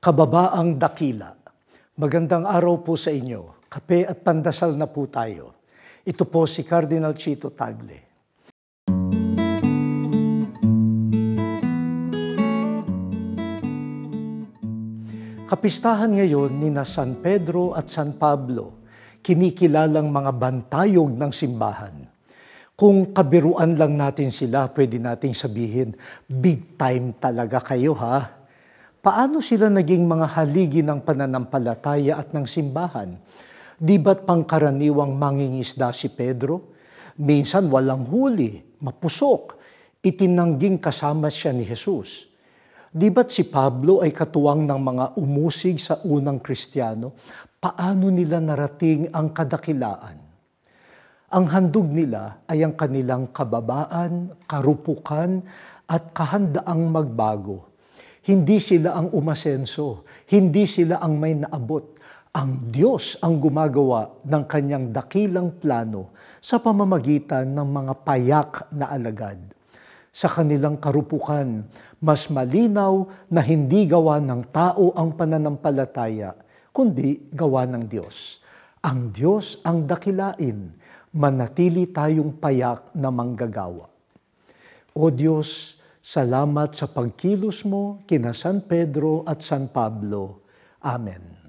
kababaang dakila. Magandang araw po sa inyo. Kape at pandasal na po tayo. Ito po si Cardinal Chito Tagle. Kapistahan ngayon ni na San Pedro at San Pablo, kinikilalang mga bantayog ng simbahan. Kung kabiruan lang natin sila, pwede nating sabihin, big time talaga kayo ha paano sila naging mga haligi ng pananampalataya at ng simbahan? Di ba't pangkaraniwang mangingisda si Pedro? Minsan walang huli, mapusok, itinangging kasama siya ni Jesus. Di ba't si Pablo ay katuwang ng mga umusig sa unang kristyano? Paano nila narating ang kadakilaan? Ang handog nila ay ang kanilang kababaan, karupukan, at kahandaang magbago hindi sila ang umasenso. Hindi sila ang may naabot. Ang Diyos ang gumagawa ng kanyang dakilang plano sa pamamagitan ng mga payak na alagad. Sa kanilang karupukan, mas malinaw na hindi gawa ng tao ang pananampalataya, kundi gawa ng Diyos. Ang Diyos ang dakilain, manatili tayong payak na manggagawa. O Diyos, Salamat sa pagkilos mo kina San Pedro at San Pablo. Amen.